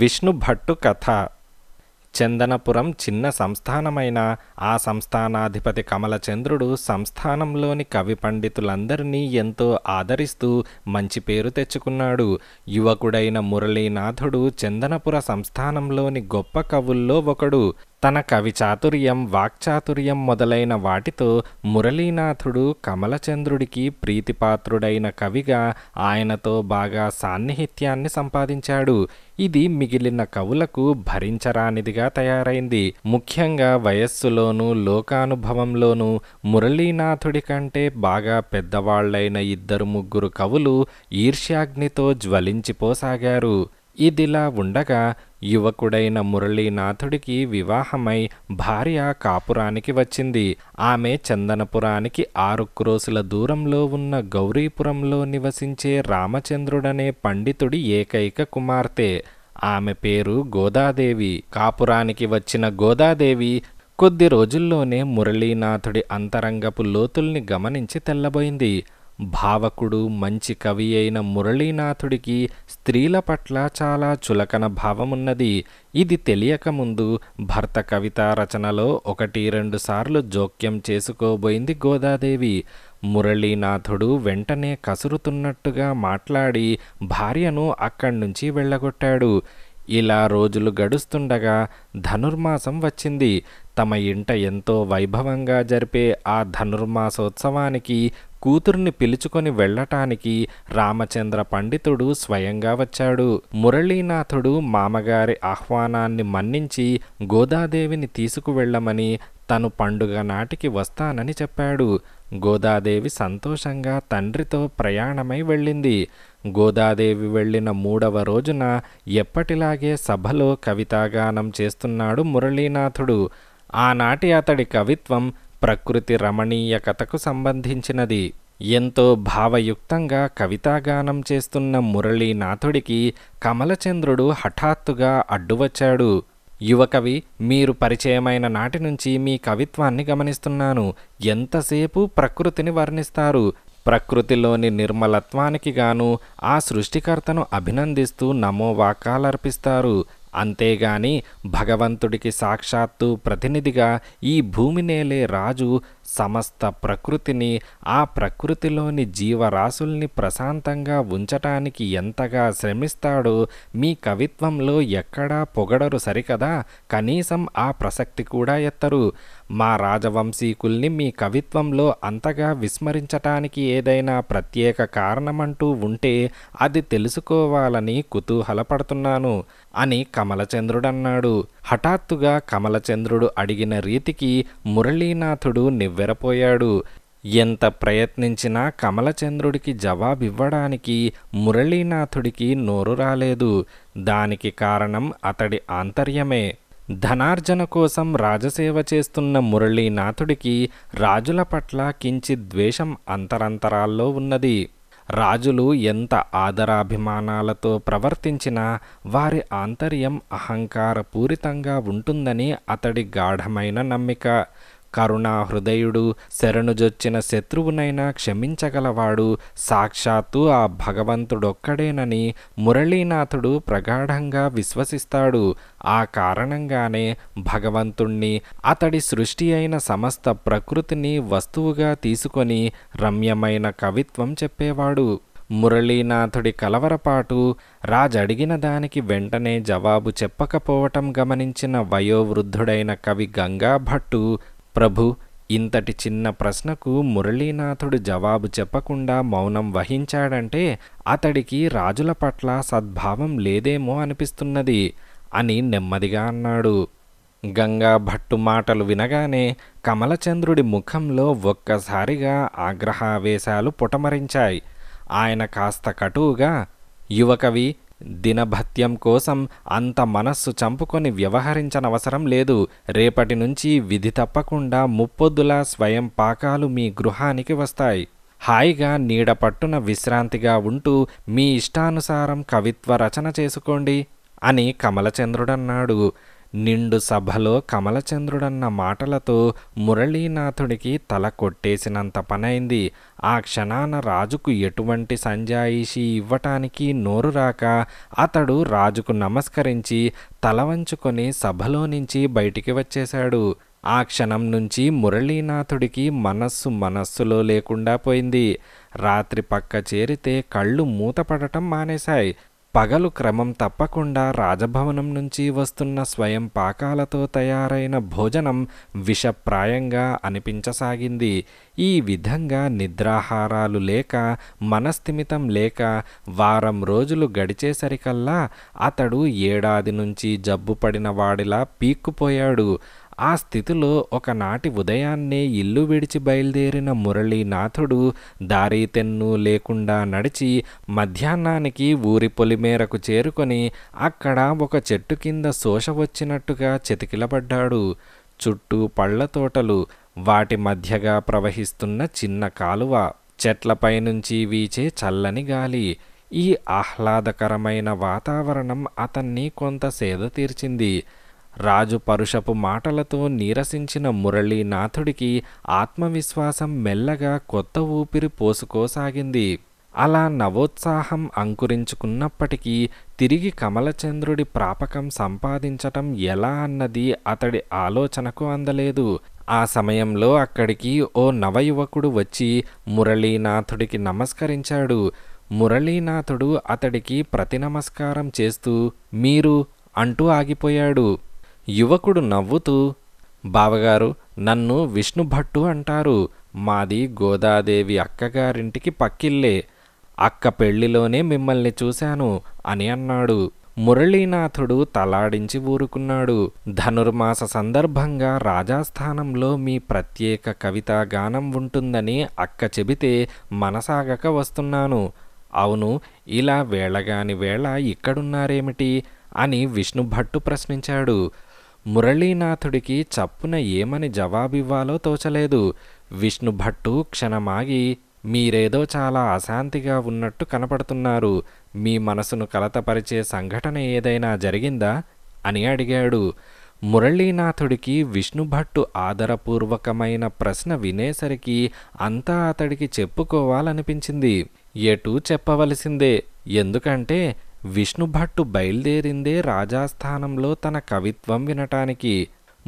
విష్ణు భట్టు కథ చందనపురం చిన్న సంస్థానమైన ఆ సంస్థానాధిపతి కమలచంద్రుడు సంస్థానంలోని కవి పండితులందరినీ ఎంతో ఆదరిస్తూ మంచి పేరు తెచ్చుకున్నాడు యువకుడైన మురళీనాథుడు చందనపుర సంస్థానంలోని గొప్ప కవుల్లో ఒకడు తన కవి చాతుర్యం వాక్చాతుర్యం మొదలైన వాటితో మురళీనాథుడు కమలచంద్రుడికి ప్రీతిపాత్రుడైన కవిగా ఆయనతో బాగా సాన్నిహిత్యాన్ని సంపాదించాడు ఇది మిగిలిన కవులకు భరించరానిదిగా తయారైంది ముఖ్యంగా వయస్సులోనూ లోకానుభవంలోనూ మురళీనాథుడి కంటే బాగా పెద్దవాళ్లైన ఇద్దరు ముగ్గురు కవులు ఈర్ష్యాగ్నితో జ్వలించిపోసాగారు ఇదిలా ఉండగా యువకుడైన మురళీనాథుడికి వివాహమై భార్య కాపురానికి వచ్చింది ఆమె చందనపురానికి ఆరు క్రోసుల దూరంలో ఉన్న గౌరీపురంలో నివసించే రామచంద్రుడనే పండితుడి ఏకైక కుమార్తె ఆమె పేరు గోదాదేవి కాపురానికి వచ్చిన గోదాదేవి కొద్ది రోజుల్లోనే మురళీనాథుడి అంతరంగపు లోతుల్ని గమనించి తెల్లబోయింది భావకుడు మంచి కవి అయిన మురళీనాథుడికి స్త్రీల పట్ల చాలా చులకన భావమున్నది ఇది తెలియకముందు భర్త కవిత రచనలో ఒకటి రెండు సార్లు జోక్యం చేసుకోబోయింది గోదాదేవి మురళీనాథుడు వెంటనే కసురుతున్నట్టుగా మాట్లాడి భార్యను అక్కడి నుంచి వెళ్ళగొట్టాడు ఇలా రోజులు గడుస్తుండగా ధనుర్మాసం వచ్చింది తమ ఇంట ఎంతో వైభవంగా జరిపే ఆ ధనుర్మాసోత్సవానికి కూతుర్ని పిలుచుకొని వెళ్లటానికి రామచంద్ర పండితుడు స్వయంగా వచ్చాడు మురళీనాథుడు మామగారి ఆహ్వానాన్ని మన్నించి గోదాదేవిని తీసుకువెళ్లమని తను పండుగ నాటికి వస్తానని చెప్పాడు గోదాదేవి సంతోషంగా తండ్రితో ప్రయాణమై వెళ్ళింది గోదాదేవి వెళ్ళిన మూడవ రోజున ఎప్పటిలాగే సభలో కవితాగానం చేస్తున్నాడు మురళీనాథుడు ఆనాటి అతడి కవిత్వం ప్రకృతి రమణీయకతకు సంబంధించినది ఎంతో భావయుక్తంగా కవితాగానం చేస్తున్న మురళీనాథుడికి కమలచంద్రుడు హఠాత్తుగా అడ్డువచ్చాడు యువకవి మీరు పరిచయమైన నాటి నుంచి మీ కవిత్వాన్ని గమనిస్తున్నాను ఎంతసేపు ప్రకృతిని వర్ణిస్తారు ప్రకృతిలోని నిర్మలత్వానికి గాను ఆ సృష్టికర్తను అభినందిస్తూ నమో వాకాలర్పిస్తారు అంతేగాని భగవంతుడికి సాక్షాత్తు ప్రతినిధిగా ఈ భూమినేలే రాజు సమస్త ప్రకృతిని ఆ ప్రకృతిలోని జీవరాశుల్ని ప్రశాంతంగా ఉంచటానికి ఎంతగా శ్రమిస్తాడో మీ కవిత్వంలో ఎక్కడా పొగడరు సరికదా కనీసం ఆ ప్రసక్తి కూడా ఎత్తరు మా రాజవంశీకుల్ని మీ కవిత్వంలో అంతగా విస్మరించటానికి ఏదైనా ప్రత్యేక కారణమంటూ ఉంటే అది తెలుసుకోవాలని కుతూహలపడుతున్నాను అని కమలచంద్రుడన్నాడు హఠాత్తుగా కమలచంద్రుడు అడిగిన రీతికి మురళీనాథుడు నివ్వెరపోయాడు ఎంత ప్రయత్నించినా కమలచంద్రుడికి జవాబివ్వడానికి మురళీనాథుడికి నోరు రాలేదు దానికి కారణం అతడి ఆంతర్యమే ధనార్జన కోసం రాజసేవ చేస్తున్న మురళీనాథుడికి రాజుల పట్ల కించి ద్వేషం అంతరంతరాల్లో ఉన్నది రాజులు ఎంత ఆదరాభిమానాలతో ప్రవర్తించినా వారి ఆంతర్యం అహంకారపూరితంగా ఉంటుందని అతడి గాఢమైన నమ్మిక కరుణా హృదయుడు శరణుజొచ్చిన శత్రువునైనా క్షమించగలవాడు సాక్షాత్తు ఆ భగవంతుడొక్కడేనని మురళీనాథుడు ప్రగాఢంగా విశ్వసిస్తాడు ఆ కారణంగానే భగవంతుణ్ణి అతడి సృష్టి అయిన సమస్త ప్రకృతిని వస్తువుగా తీసుకొని రమ్యమైన కవిత్వం చెప్పేవాడు మురళీనాథుడి కలవరపాటు రాజడిగిన దానికి వెంటనే జవాబు చెప్పకపోవటం గమనించిన వయోవృద్ధుడైన కవి గంగాభట్టు ప్రభు ఇంతటి చిన్న ప్రశ్నకు మురళీనాథుడు జవాబు చెప్పకుండా మౌనం వహించాడంటే అతడికి రాజుల పట్ల సద్భావం లేదేమో అనిపిస్తున్నది అని నెమ్మదిగా అన్నాడు గంగా భట్టు మాటలు వినగానే కమలచంద్రుడి ముఖంలో ఒక్కసారిగా ఆగ్రహావేశాలు పుటమరించాయి ఆయన కాస్త కటువుగా యువకవి దినభత్యం కోసం అంత మనస్సు చంపుకొని వ్యవహరించనవసరం లేదు రేపటి నుంచి విధి తప్పకుండా ముప్పొద్దుల స్వయం పాకాలు మీ గృహానికి వస్తాయి హాయిగా నీడ పట్టున విశ్రాంతిగా ఉంటూ మీ ఇష్టానుసారం కవిత్వ రచన చేసుకోండి అని కమలచంద్రుడన్నాడు నిండు సభలో కమలచంద్రుడన్న మాటలతో మురళీనాథుడికి తల కొట్టేసినంత పనైంది ఆ క్షణాన రాజుకు ఎటువంటి సంజాయిషి ఇవ్వటానికి నోరు రాక అతడు రాజుకు నమస్కరించి తల వంచుకొని సభలో నుంచి బయటికి వచ్చేశాడు ఆ క్షణం నుంచి మురళీనాథుడికి మనస్సు మనస్సులో లేకుండా పోయింది రాత్రి పక్క చేరితే కళ్ళు మూతపడటం మానేశాయి పగలు క్రమం తప్పకుండా రాజభవనం నుంచి వస్తున్న స్వయం పాకాలతో తయారైన భోజనం విషప్రాయంగా అనిపించసాగింది ఈ విధంగా నిద్రాహారాలు లేక మనస్థిమితం లేక వారం రోజులు గడిచేసరికల్లా అతడు ఏడాది నుంచి జబ్బు పడిన వాడిలా పీక్కుపోయాడు ఆ స్థితిలో ఒకనాటి ఉదయాన్నే ఇల్లు విడిచి బయలుదేరిన మురళీనాథుడు దారీతెన్ను లేకుండా నడిచి మధ్యాహ్నానికి ఊరి పొలిమేరకు చేరుకొని అక్కడ ఒక చెట్టు కింద శోష వచ్చినట్టుగా చెతికిలబడ్డాడు చుట్టూ పళ్ళ తోటలు వాటి మధ్యగా ప్రవహిస్తున్న చిన్న కాలువ చెట్లపైనుంచి వీచే చల్లని గాలి ఈ ఆహ్లాదకరమైన వాతావరణం అతన్ని కొంత సేద తీర్చింది రాజు పరుషపు మాటలతో నీరసించిన మురళీనాథుడికి ఆత్మవిశ్వాసం మెల్లగా కొత్త ఊపిరి పోసుకోసాగింది అలా నవోత్సాహం అంకురించుకున్నప్పటికీ తిరిగి కమలచంద్రుడి ప్రాపకం సంపాదించటం ఎలా అన్నది అతడి ఆలోచనకు అందలేదు ఆ సమయంలో అక్కడికి ఓ నవయువకుడు వచ్చి మురళీనాథుడికి నమస్కరించాడు మురళీనాథుడు అతడికి ప్రతి నమస్కారం చేస్తూ మీరు అంటూ ఆగిపోయాడు యువకుడు నవ్వుతూ బావగారు నన్ను విష్ణుభట్టు అంటారు మాది గోదాదేవి అక్కగారింటికి పక్కిల్లే అక్క పెళ్లిలోనే మిమ్మల్ని చూశాను అని అన్నాడు మురళీనాథుడు తలాడించి ఊరుకున్నాడు ధనుర్మాస సందర్భంగా రాజాస్థానంలో మీ ప్రత్యేక కవితా గానం ఉంటుందని అక్క చెబితే మనసాగక వస్తున్నాను అవును ఇలా వేళగాని వేళ ఇక్కడున్నారేమిటి అని విష్ణుభట్టు ప్రశ్నించాడు మురళీనాథుడికి చప్పున ఏమని జవాబివ్వాలో తోచలేదు విష్ణుభట్టు క్షణమాగి మీరేదో చాలా అశాంతిగా ఉన్నట్టు కనపడుతున్నారు మీ మనసును కలతపరిచే సంఘటన ఏదైనా జరిగిందా అని అడిగాడు మురళీనాథుడికి విష్ణుభట్టు ఆదరపూర్వకమైన ప్రశ్న వినేసరికి అంతా అతడికి చెప్పుకోవాలనిపించింది ఎటూ చెప్పవలసిందే ఎందుకంటే విష్ణుభట్టు బయలుదేరిందే రాజాస్థానంలో తన కవిత్వం వినటానికి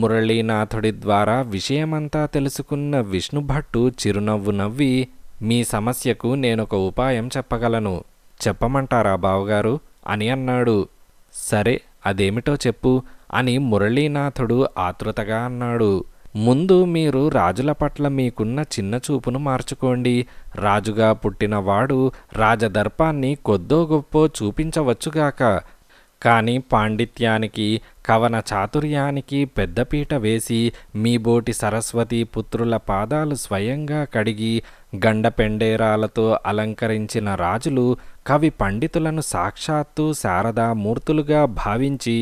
మురళీనాథుడి ద్వారా విషయమంతా తెలుసుకున్న విష్ణుభట్టు చిరునవ్వు నవ్వి మీ సమస్యకు నేనొక ఉపాయం చెప్పగలను చెప్పమంటారా బావగారు అని అన్నాడు సరే అదేమిటో చెప్పు అని మురళీనాథుడు ఆతృతగా అన్నాడు ముందు మీరు రాజుల పట్ల మీకున్న చిన్న చూపును మార్చుకోండి రాజుగా పుట్టినవాడు రాజదర్పాన్ని కొద్దో గొప్పో చూపించవచ్చుగాక కానీ పాండిత్యానికి కవన చాతుర్యానికి పెద్దపీట వేసి మీ బోటి సరస్వతి పుత్రుల పాదాలు స్వయంగా కడిగి గండపెండేరాలతో అలంకరించిన రాజులు కవి పండితులను సాక్షాత్తు శారదామూర్తులుగా భావించి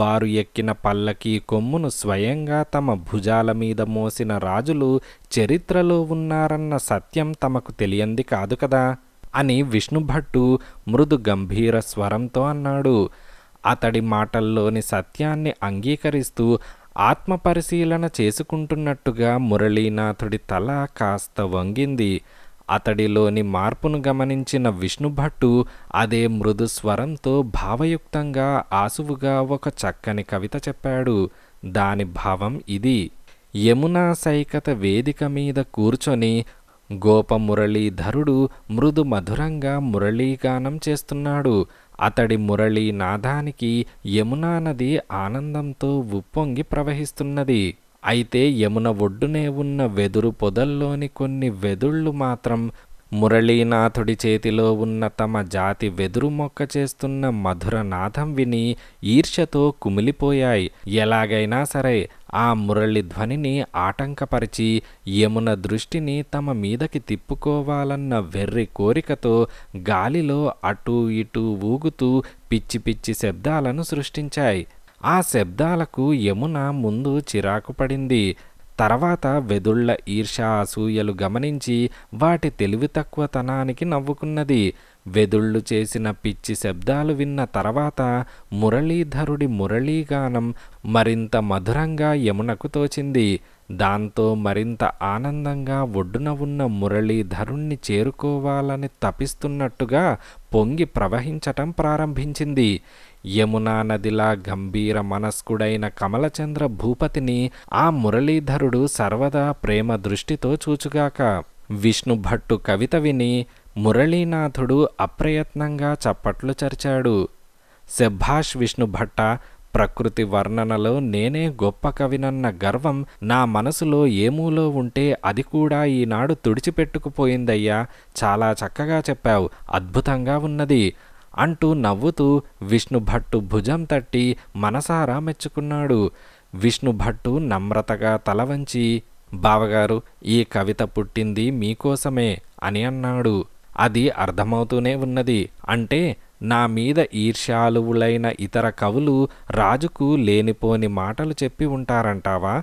వారు ఎక్కిన పల్లకి కొమ్మును స్వయంగా తమ భుజాల మీద మోసిన రాజులు చరిత్రలో ఉన్నారన్న సత్యం తమకు తెలియంది కాదు కదా అని విష్ణుభట్టు మృదు గంభీర స్వరంతో అన్నాడు అతడి మాటల్లోని సత్యాన్ని అంగీకరిస్తూ ఆత్మపరిశీలన చేసుకుంటున్నట్టుగా మురళీనాథుడి తల కాస్త వంగింది అతడిలోని మార్పును గమనించిన విష్ణుభట్టు అదే మృదు స్వరంతో భావయుక్తంగా ఆసువుగా ఒక చక్కని కవిత చెప్పాడు దాని భావం ఇది యమునా సైకత వేదిక మీద కూర్చొని గోపమురళీధరుడు మృదు మధురంగా మురళీగానం చేస్తున్నాడు అతడి మురళి నాదానికి యమునా నది ఆనందంతో ఉప్పొంగి ప్రవహిస్తున్నది అయితే యమున ఒడ్డునే ఉన్న వెదురు పొదల్లోని కొన్ని వెదుళ్ళు మాత్రం మురళీనాథుడి చేతిలో ఉన్న తమ జాతి వెదురు మొక్క చేస్తున్న మధురనాథం విని ఈర్ష్యతో కుమిలిపోయాయి ఎలాగైనా సరే ఆ మురళి ధ్వనిని ఆటంకపరిచి యమున దృష్టిని తమ మీదకి తిప్పుకోవాలన్న వెర్రి కోరికతో గాలిలో అటూ ఇటూ ఊగుతూ పిచ్చి పిచ్చి శబ్దాలను సృష్టించాయి ఆ శబ్దాలకు యమున ముందు చిరాకు పడింది తర్వాత వెదుళ్ల ఈర్ష అసూయలు గమనించి వాటి తెలివి తక్కువతనానికి నవ్వుకున్నది వెదుళ్ళు చేసిన పిచ్చి శబ్దాలు విన్న తర్వాత మురళీధరుడి మురళీగానం మరింత మధురంగా యమునకు తోచింది దాంతో మరింత ఆనందంగా ఒడ్డున ఉన్న మురళీధరుణ్ణి చేరుకోవాలని తపిస్తున్నట్టుగా పొంగి ప్రవహించటం ప్రారంభించింది యమునా నదిలా గంభీర మనస్కుడైన కమలచంద్ర భూపతిని ఆ మురళీధరుడు సర్వదా ప్రేమ దృష్టితో చూచుగాక విష్ణుభట్టు కవిత విని మురళీనాథుడు అప్రయత్నంగా చప్పట్లు చరిచాడు సెబ్భాష్ విష్ణుభట్ట ప్రకృతి వర్ణనలో నేనే గొప్ప కవినన్న గర్వం నా మనసులో ఏమూలో ఉంటే అది కూడా ఈనాడు తుడిచిపెట్టుకుపోయిందయ్యా చాలా చక్కగా చెప్పావు అద్భుతంగా ఉన్నది అంటూ నవ్వుతూ విష్ణు భట్టు భుజం తట్టి మనసారా మెచ్చుకున్నాడు విష్ణు భట్టు నమ్రతగా తల వంచి బావగారు ఈ కవిత పుట్టింది మీకోసమే అని అన్నాడు అది అర్థమవుతూనే ఉన్నది అంటే నా మీద ఈర్ష్యాలువులైన ఇతర కవులు రాజుకు లేనిపోని మాటలు చెప్పి ఉంటారంటావా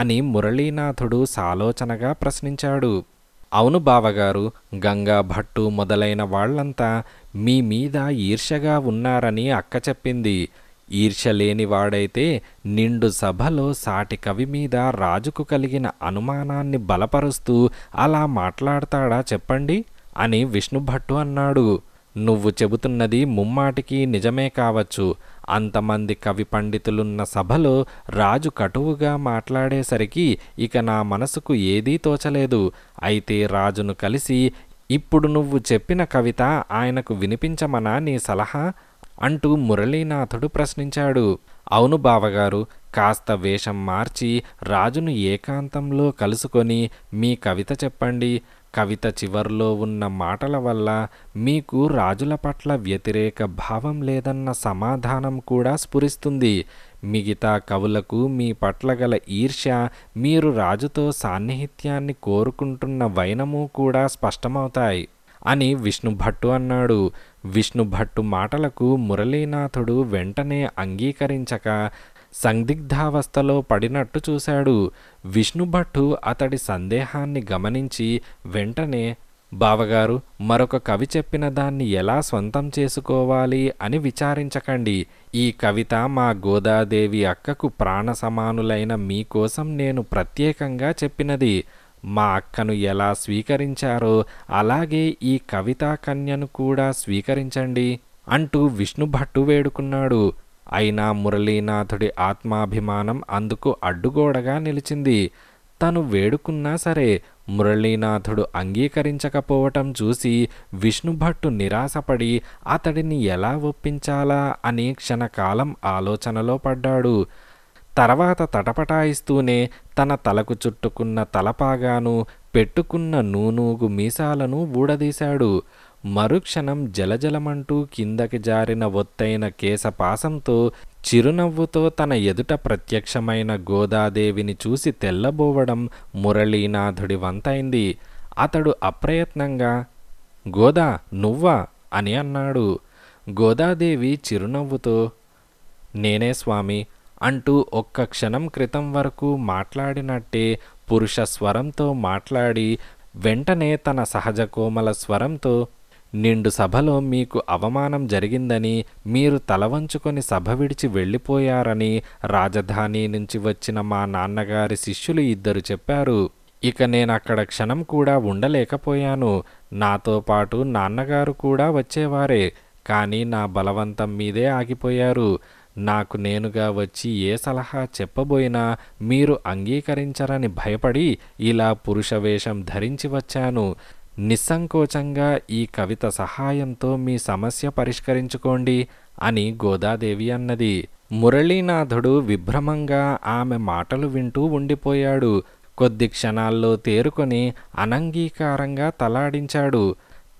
అని మురళీనాథుడు సాలోచనగా ప్రశ్నించాడు అవును బావగారు గంగా భట్టు మొదలైన వాళ్లంతా మీ మీద ఈర్షగా ఉన్నారని అక్క చెప్పింది ఈర్ష వాడైతే నిండు సభలో సాటి కవి మీద రాజుకు కలిగిన అనుమానాన్ని బలపరుస్తూ అలా మాట్లాడతాడా చెప్పండి అని విష్ణుభట్టు అన్నాడు నువ్వు చెబుతున్నది ముమ్మాటికి నిజమే కావచ్చు అంతమంది కవి పండితులున్న సభలో రాజు కటువుగా మాట్లాడేసరికి ఇక నా మనసుకు ఏదీ తోచలేదు అయితే రాజును కలిసి ఇప్పుడు నువ్వు చెప్పిన కవిత ఆయనకు వినిపించమనా నీ సలహా అంటూ మురళీనాథుడు ప్రశ్నించాడు అవును బావగారు కాస్త వేషం మార్చి రాజును ఏకాంతంలో కలుసుకొని మీ కవిత చెప్పండి కవిత చివర్లో ఉన్న మాటల వల్ల మీకు రాజుల పట్ల వ్యతిరేక భావం లేదన్న సమాధానం కూడా స్ఫురిస్తుంది మిగతా కవులకు మీ పట్ల గల ఈర్ష్య మీరు రాజుతో సాన్నిహిత్యాన్ని కోరుకుంటున్న వైనము కూడా స్పష్టమవుతాయి అని విష్ణుభట్టు అన్నాడు విష్ణుభట్టు మాటలకు మురళీనాథుడు వెంటనే అంగీకరించక సందిగ్ధావస్థలో పడినట్టు చూశాడు విష్ణుభట్టు అతడి సందేహాన్ని గమనించి వెంటనే బావగారు మరొక కవి చెప్పిన దాన్ని ఎలా సొంతం చేసుకోవాలి అని విచారించకండి ఈ కవిత మా గోదాదేవి అక్కకు ప్రాణ సమానులైన మీకోసం నేను ప్రత్యేకంగా చెప్పినది మా అక్కను ఎలా స్వీకరించారో అలాగే ఈ కవితా కన్యను కూడా స్వీకరించండి అంటూ విష్ణు భట్టు వేడుకున్నాడు అయినా మురళీనాథుడి ఆత్మాభిమానం అందుకు అడ్డుగోడగా నిలిచింది తను వేడుకున్నా సరే మురళీనాథుడు అంగీకరించకపోవటం చూసి విష్ణుభట్టు నిరాశపడి అతడిని ఎలా ఒప్పించాలా అని క్షణకాలం ఆలోచనలో పడ్డాడు తర్వాత తటపటాయిస్తూనే తన తలకు చుట్టుకున్న తలపాగాను పెట్టుకున్న నూనూగు మీసాలను ఊడదీశాడు మరుక్షణం జలజలమంటూ కిందకి జారిన ఒత్తైన కేశపాసంతో చిరునవ్వుతో తన ఎదుట ప్రత్యక్షమైన గోదాదేవిని చూసి తెల్లబోవడం మురళీనాథుడి వంతైంది అతడు అప్రయత్నంగా గోదా నువ్వా అని అన్నాడు గోదాదేవి చిరునవ్వుతో నేనే స్వామి అంటూ ఒక్క క్షణం క్రితం వరకు మాట్లాడినట్టే పురుష స్వరంతో మాట్లాడి వెంటనే తన సహజ కోమల స్వరంతో నిండు సభలో మీకు అవమానం జరిగిందని మీరు తలవంచుకొని సభ విడిచి వెళ్ళిపోయారని రాజధాని నుంచి వచ్చిన మా నాన్నగారి శిష్యులు ఇద్దరు చెప్పారు ఇక నేను అక్కడ క్షణం కూడా ఉండలేకపోయాను నాతో పాటు నాన్నగారు కూడా వచ్చేవారే కానీ నా బలవంతం మీదే ఆగిపోయారు నాకు నేనుగా వచ్చి ఏ సలహా చెప్పబోయినా మీరు అంగీకరించరని భయపడి ఇలా పురుషవేషం ధరించి వచ్చాను నిస్సంకోచంగా ఈ కవిత సహాయంతో మీ సమస్య పరిష్కరించుకోండి అని గోదాదేవి అన్నది మురళీనాథుడు విభ్రమంగా ఆమె మాటలు వింటూ ఉండిపోయాడు కొద్ది క్షణాల్లో తేరుకొని అనంగీకారంగా తలాడించాడు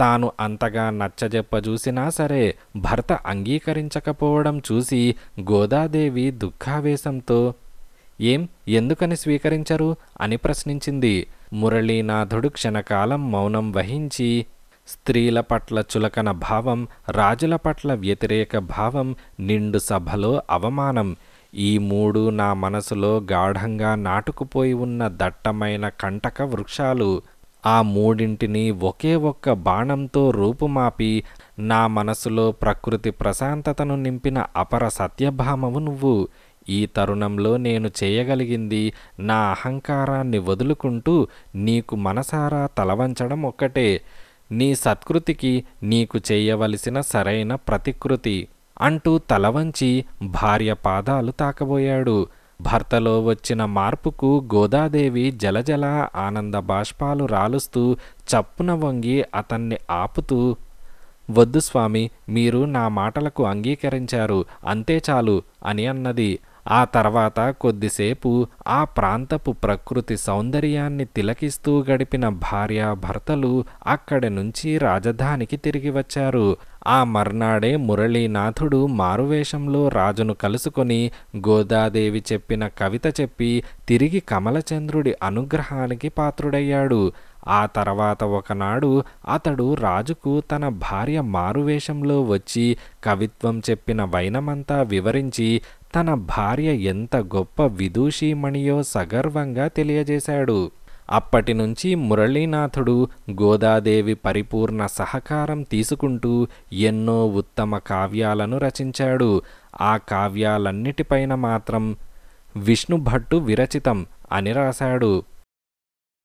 తాను అంతగా నచ్చజెప్ప చూసినా సరే భర్త అంగీకరించకపోవడం చూసి గోదాదేవి దుఃఖావేశంతో ఏం ఎందుకని స్వీకరించరు అని ప్రశ్నించింది మురళీనాథుడు క్షణకాలం మౌనం వహించి స్త్రీల పట్ల చులకన భావం రాజుల పట్ల వ్యతిరేక భావం నిండు సభలో అవమానం ఈ మూడు నా మనసులో గాఢంగా నాటుకుపోయి ఉన్న దట్టమైన కంటక వృక్షాలు ఆ మూడింటిని ఒకే ఒక్క బాణంతో రూపుమాపి నా మనసులో ప్రకృతి ప్రశాంతతను నింపిన అపర సత్యభామవు నువ్వు ఈ తరుణంలో నేను చేయగలిగింది నా అహంకారాన్ని వదులుకుంటూ నీకు మనసారా తలవంచడం ఒక్కటే నీ సత్కృతికి నీకు చేయవలసిన సరైన ప్రతికృతి అంటూ తలవంచి భార్య పాదాలు తాకబోయాడు భర్తలో వచ్చిన మార్పుకు గోదాదేవి జలజల ఆనంద బాష్పాలు రాలుస్తూ చప్పున వంగి అతన్ని ఆపుతూ వద్దు స్వామి మీరు నా మాటలకు అంగీకరించారు అంతే చాలు అని అన్నది ఆ తర్వాత కొద్దిసేపు ఆ ప్రాంతపు ప్రకృతి సౌందర్యాన్ని తిలకిస్తూ గడిపిన భార్యాభర్తలు అక్కడి నుంచి రాజధానికి తిరిగి వచ్చారు ఆ మర్నాడే మురళీనాథుడు మారువేషంలో రాజును కలుసుకొని గోదాదేవి చెప్పిన కవిత చెప్పి తిరిగి కమలచంద్రుడి అనుగ్రహానికి పాత్రుడయ్యాడు ఆ తర్వాత ఒకనాడు అతడు రాజుకు తన భార్య మారువేషంలో వచ్చి కవిత్వం చెప్పిన వైనమంతా వివరించి తన భార్య ఎంత గొప్ప విదూషీమణియో సగర్వంగా తెలియజేశాడు అప్పటి నుంచి మురళీనాథుడు గోదాదేవి పరిపూర్ణ సహకారం తీసుకుంటూ ఎన్నో ఉత్తమ కావ్యాలను రచించాడు ఆ కావ్యాలన్నిటిపైన మాత్రం విష్ణుభట్టు విరచితం అని రాశాడు